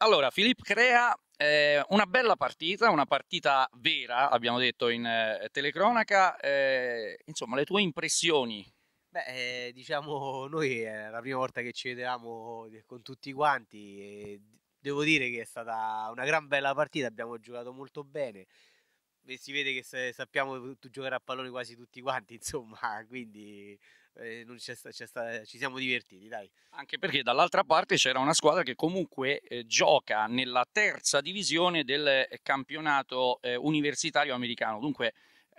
Allora, Filippo Crea eh, una bella partita, una partita vera, abbiamo detto in eh, telecronaca. Eh, insomma, le tue impressioni? Beh, eh, diciamo, noi eh, è la prima volta che ci vedevamo eh, con tutti quanti. devo dire che è stata una gran bella partita, abbiamo giocato molto bene si vede che sappiamo che tu giocare a pallone quasi tutti quanti, insomma, quindi eh, sta, sta, ci siamo divertiti, dai. Anche perché dall'altra parte c'era una squadra che comunque eh, gioca nella terza divisione del campionato eh, universitario americano, dunque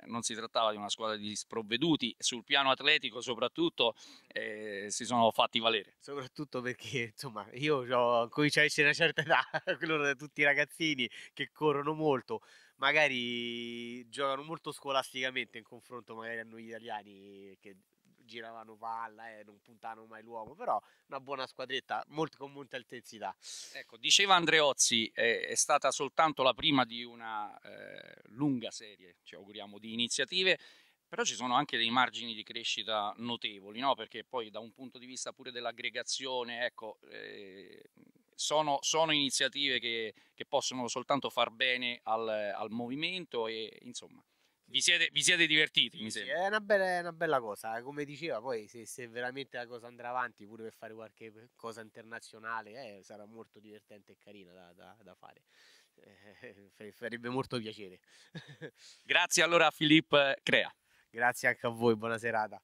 non si trattava di una squadra di sprovveduti, sul piano atletico soprattutto eh, si sono fatti valere. Soprattutto perché insomma io ho, comincio a essere una certa età, loro tutti i ragazzini che corrono molto, magari giocano molto scolasticamente in confronto magari a noi italiani che giravano palla e eh, non puntavano mai l'uomo, però una buona squadretta, molto, con molta intensità. Ecco, diceva Andreozzi, eh, è stata soltanto la prima di una eh, lunga serie, ci auguriamo, di iniziative però ci sono anche dei margini di crescita notevoli, no? perché poi da un punto di vista pure dell'aggregazione, ecco, eh, sono, sono, iniziative che, che, possono soltanto far bene al, al movimento e insomma vi siete, vi siete divertiti, mi sembra. È una bella, una bella, cosa, eh, come diceva, poi se, se, veramente la cosa andrà avanti pure per fare qualche cosa internazionale eh, sarà molto divertente e carina da, da, da fare. Eh, farebbe molto piacere. Grazie allora a Filippo Crea. Grazie anche a voi, buona serata.